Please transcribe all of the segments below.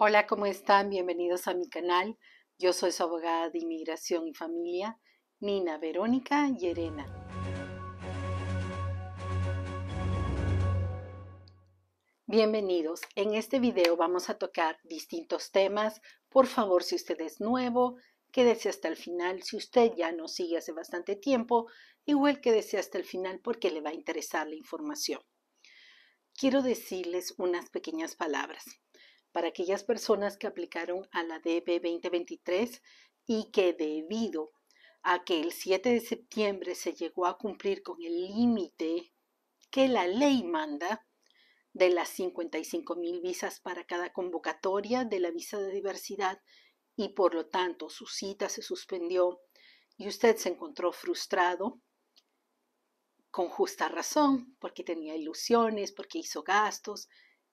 Hola, ¿cómo están? Bienvenidos a mi canal. Yo soy su abogada de inmigración y familia, Nina Verónica Llerena. Bienvenidos. En este video vamos a tocar distintos temas. Por favor, si usted es nuevo, quédese hasta el final. Si usted ya nos sigue hace bastante tiempo, igual quédese hasta el final porque le va a interesar la información. Quiero decirles unas pequeñas palabras para aquellas personas que aplicaron a la DB 2023 y que debido a que el 7 de septiembre se llegó a cumplir con el límite que la ley manda de las 55 mil visas para cada convocatoria de la visa de diversidad y por lo tanto su cita se suspendió y usted se encontró frustrado con justa razón, porque tenía ilusiones, porque hizo gastos,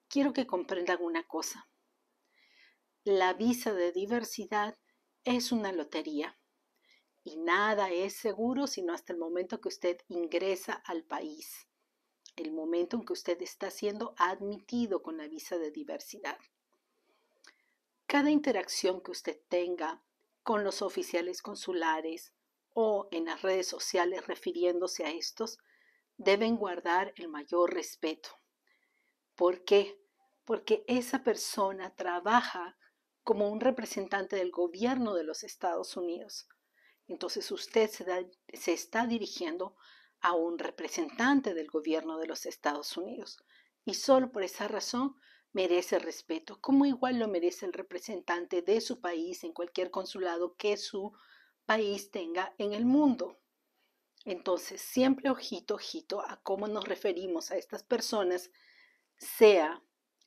quiero que comprendan una cosa. La visa de diversidad es una lotería y nada es seguro sino hasta el momento que usted ingresa al país, el momento en que usted está siendo admitido con la visa de diversidad. Cada interacción que usted tenga con los oficiales consulares o en las redes sociales refiriéndose a estos, deben guardar el mayor respeto ¿Por qué? Porque esa persona trabaja como un representante del gobierno de los Estados Unidos. Entonces usted se, está dirigiendo a un representante del gobierno de los Estados Unidos y solo por esa razón merece respeto, como igual lo merece el representante de su país en cualquier consulado que su país tenga en el mundo. Entonces, siempre ojito, ojito a cómo nos referimos a estas personas sea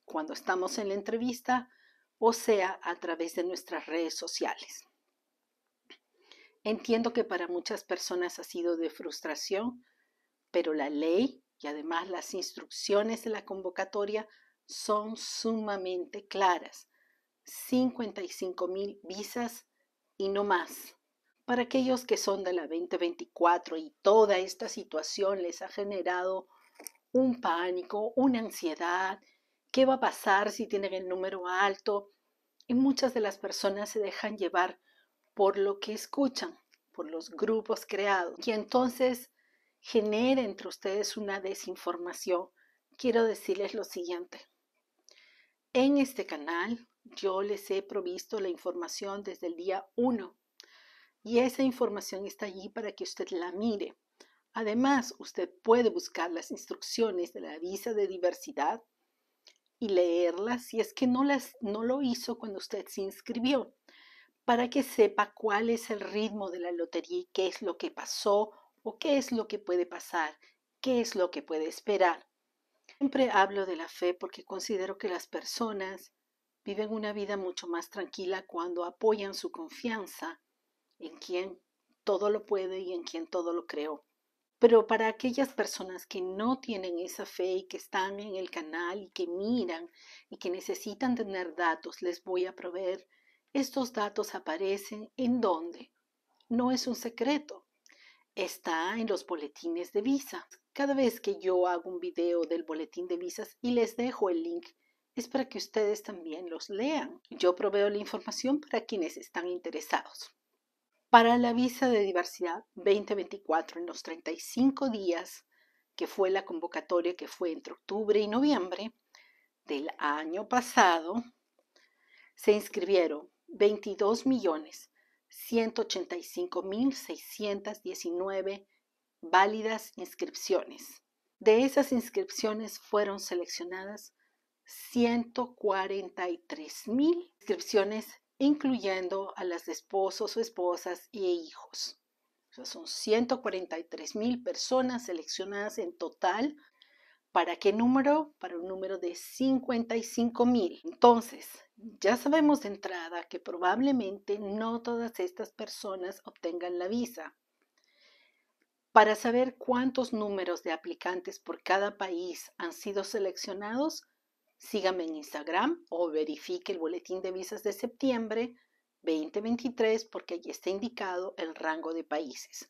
cuando estamos en la entrevista o sea a través de nuestras redes sociales. Entiendo que para muchas personas ha sido de frustración, pero la ley y además las instrucciones de la convocatoria son sumamente claras. 55 mil visas y no más. Para aquellos que son de la 2024 y toda esta situación les ha generado un pánico, una ansiedad, qué va a pasar si tienen el número alto. Y muchas de las personas se dejan llevar por lo que escuchan, por los grupos creados. Y entonces genera entre ustedes una desinformación. Quiero decirles lo siguiente. En este canal yo les he provisto la información desde el día 1 y esa información está allí para que usted la mire. Además, usted puede buscar las instrucciones de la visa de diversidad y leerlas si es que no, las, no lo hizo cuando usted se inscribió, para que sepa cuál es el ritmo de la lotería y qué es lo que pasó o qué es lo que puede pasar, qué es lo que puede esperar. Siempre hablo de la fe porque considero que las personas viven una vida mucho más tranquila cuando apoyan su confianza en quien todo lo puede y en quien todo lo creó. Pero para aquellas personas que no tienen esa fe y que están en el canal y que miran y que necesitan tener datos, les voy a proveer. Estos datos aparecen en dónde. No es un secreto. Está en los boletines de visa. Cada vez que yo hago un video del boletín de visas y les dejo el link, es para que ustedes también los lean. Yo proveo la información para quienes están interesados para la visa de diversidad 2024 en los 35 días que fue la convocatoria que fue entre octubre y noviembre del año pasado, se inscribieron 22.185.619 válidas inscripciones. De esas inscripciones fueron seleccionadas 143.000 inscripciones incluyendo a las esposos o esposas e y hijos. son 143 mil personas seleccionadas en total. ¿Para qué número? Para un número de 55 mil. Entonces, ya sabemos de entrada que probablemente no todas estas personas obtengan la visa. Para saber cuántos números de aplicantes por cada país han sido seleccionados, Sígame en Instagram o verifique el boletín de visas de septiembre 2023 porque allí está indicado el rango de países.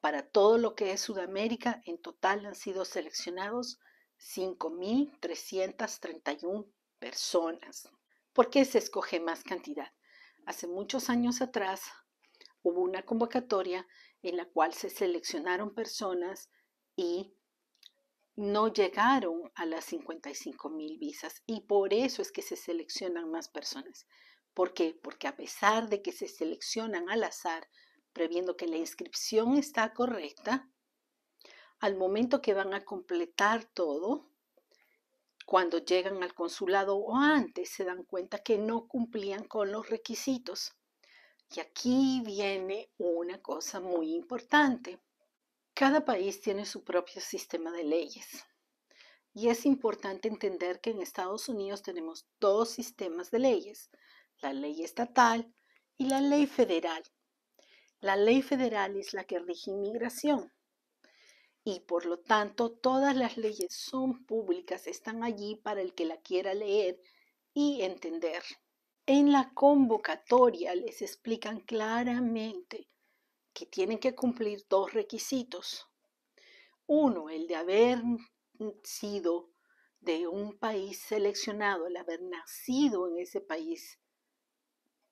Para todo lo que es Sudamérica, en total han sido seleccionados 5.331 personas. ¿Por qué se escoge más cantidad? Hace muchos años atrás hubo una convocatoria en la cual se seleccionaron personas y no llegaron a las 55 mil visas y por eso es que se seleccionan más personas. ¿Por qué? Porque a pesar de que se seleccionan al azar, previendo que la inscripción está correcta, al momento que van a completar todo, cuando llegan al consulado o antes, se dan cuenta que no cumplían con los requisitos. Y aquí viene una cosa muy importante. Cada país tiene su propio sistema de leyes. Y es importante entender que en Estados Unidos tenemos dos sistemas de leyes, la ley estatal y la ley federal. La ley federal es la que rige inmigración y por lo tanto todas las leyes son públicas, están allí para el que la quiera leer y entender. En la convocatoria les explican claramente que tienen que cumplir dos requisitos. Uno, el de haber sido de un país seleccionado, el haber nacido en ese país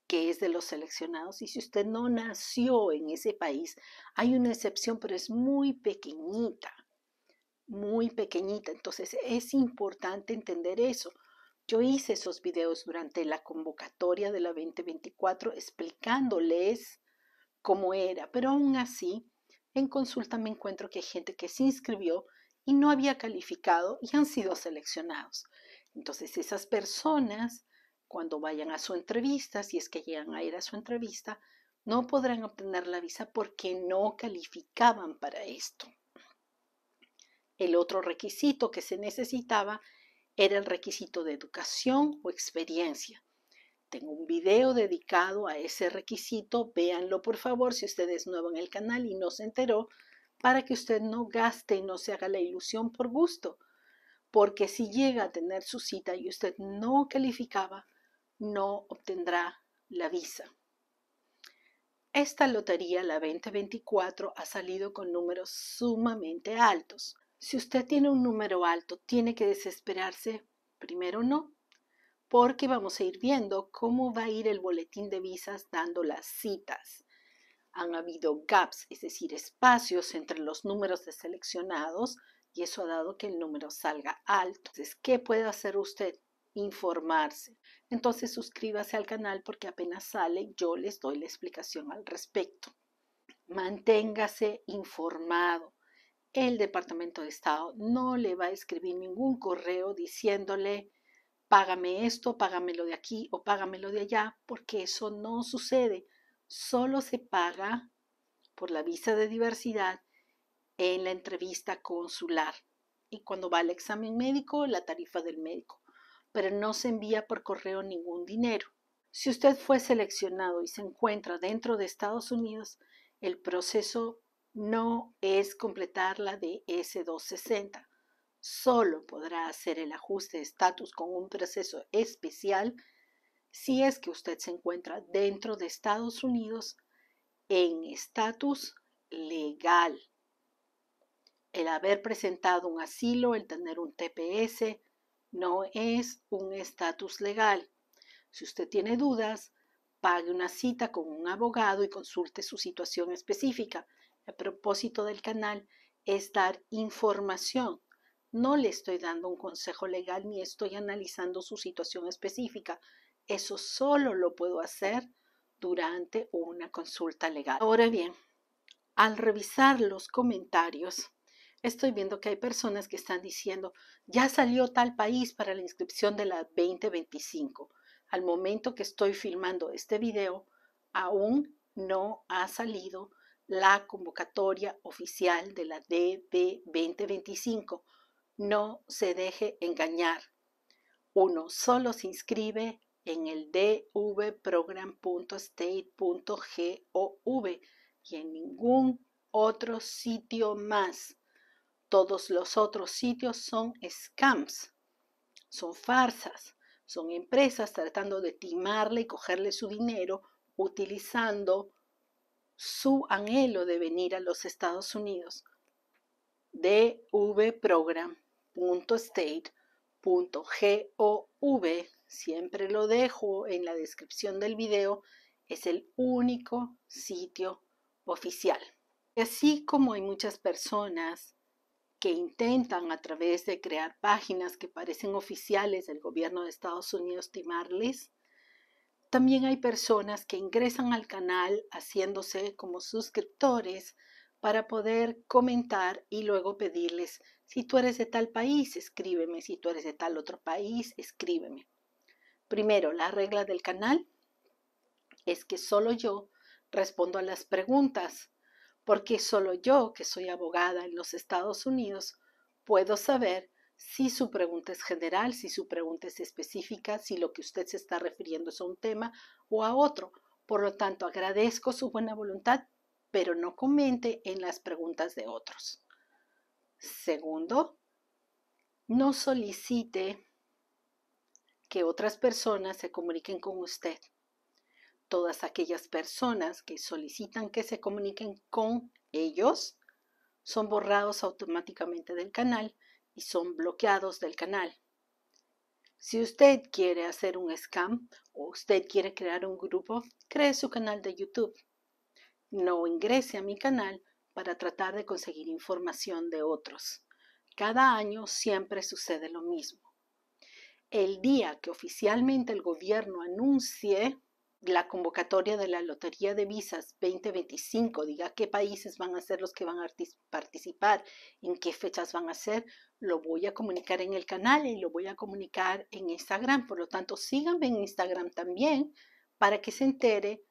que es de los seleccionados. Y si usted no nació en ese país, hay una excepción, pero es muy pequeñita, muy pequeñita. Entonces es importante entender eso. Yo hice esos videos durante la convocatoria de la 2024 explicándoles como era, pero aún así en consulta me encuentro que hay gente que se inscribió y no había calificado y han sido seleccionados. Entonces esas personas, cuando vayan a su entrevista, si es que llegan a ir a su entrevista, no podrán obtener la visa porque no calificaban para esto. El otro requisito que se necesitaba era el requisito de educación o experiencia. Tengo un video dedicado a ese requisito, véanlo por favor si usted es nuevo en el canal y no se enteró, para que usted no gaste y no se haga la ilusión por gusto. Porque si llega a tener su cita y usted no calificaba, no obtendrá la visa. Esta lotería, la 2024, ha salido con números sumamente altos. Si usted tiene un número alto, ¿tiene que desesperarse? Primero no, porque vamos a ir viendo cómo va a ir el boletín de visas dando las citas. Han habido gaps, es decir, espacios entre los números de seleccionados y eso ha dado que el número salga alto. Entonces, ¿qué puede hacer usted? Informarse. Entonces, suscríbase al canal porque apenas sale yo les doy la explicación al respecto. Manténgase informado. El Departamento de Estado no le va a escribir ningún correo diciéndole págame esto, págamelo de aquí o págamelo de allá, porque eso no sucede. Solo se paga por la visa de diversidad en la entrevista consular y cuando va al examen médico, la tarifa del médico, pero no se envía por correo ningún dinero. Si usted fue seleccionado y se encuentra dentro de Estados Unidos, el proceso no es completar la DS-260, solo podrá hacer el ajuste de estatus con un proceso especial si es que usted se encuentra dentro de Estados Unidos en estatus legal. El haber presentado un asilo, el tener un TPS, no es un estatus legal. Si usted tiene dudas, pague una cita con un abogado y consulte su situación específica. El propósito del canal es dar información no le estoy dando un consejo legal ni estoy analizando su situación específica. Eso solo lo puedo hacer durante una consulta legal. Ahora bien, al revisar los comentarios, estoy viendo que hay personas que están diciendo, ya salió tal país para la inscripción de la 2025. Al momento que estoy filmando este video, aún no ha salido la convocatoria oficial de la DB 2025 no se deje engañar. Uno solo se inscribe en el dvprogram.state.gov y en ningún otro sitio más. Todos los otros sitios son scams, son farsas, son empresas tratando de timarle y cogerle su dinero utilizando su anhelo de venir a los Estados Unidos. DV Program .state.gov siempre lo dejo en la descripción del video, es el único sitio oficial. Así como hay muchas personas que intentan a través de crear páginas que parecen oficiales del gobierno de Estados Unidos timarles, también hay personas que ingresan al canal haciéndose como suscriptores para poder comentar y luego pedirles si tú eres de tal país, escríbeme. Si tú eres de tal otro país, escríbeme. Primero, la regla del canal es que solo yo respondo a las preguntas, porque solo yo, que soy abogada en los Estados Unidos, puedo saber si su pregunta es general, si su pregunta es específica, si lo que usted se está refiriendo es a un tema o a otro. Por lo tanto, agradezco su buena voluntad, pero no comente en las preguntas de otros. Segundo, no solicite que otras personas se comuniquen con usted. Todas aquellas personas que solicitan que se comuniquen con ellos son borrados automáticamente del canal y son bloqueados del canal. Si usted quiere hacer un scam o usted quiere crear un grupo, cree su canal de YouTube. No ingrese a mi canal para tratar de conseguir información de otros. Cada año siempre sucede lo mismo. El día que oficialmente el gobierno anuncie la convocatoria de la Lotería de Visas 2025, diga qué países van a ser los que van a participar, en qué fechas van a ser, lo voy a comunicar en el canal y lo voy a comunicar en Instagram. Por lo tanto, síganme en Instagram también para que se entere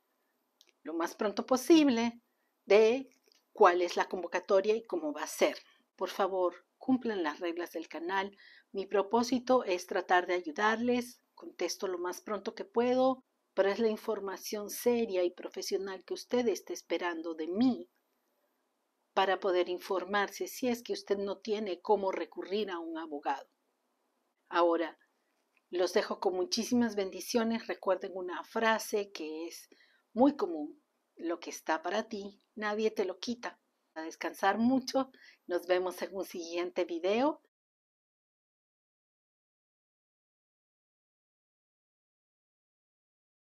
lo más pronto posible de cuál es la convocatoria y cómo va a ser. Por favor, cumplan las reglas del canal. Mi propósito es tratar de ayudarles, contesto lo más pronto que puedo, pero es la información seria y profesional que usted está esperando de mí para poder informarse si es que usted no tiene cómo recurrir a un abogado. Ahora, los dejo con muchísimas bendiciones. Recuerden una frase que es muy común lo que está para ti, nadie te lo quita. A descansar mucho. Nos vemos en un siguiente video.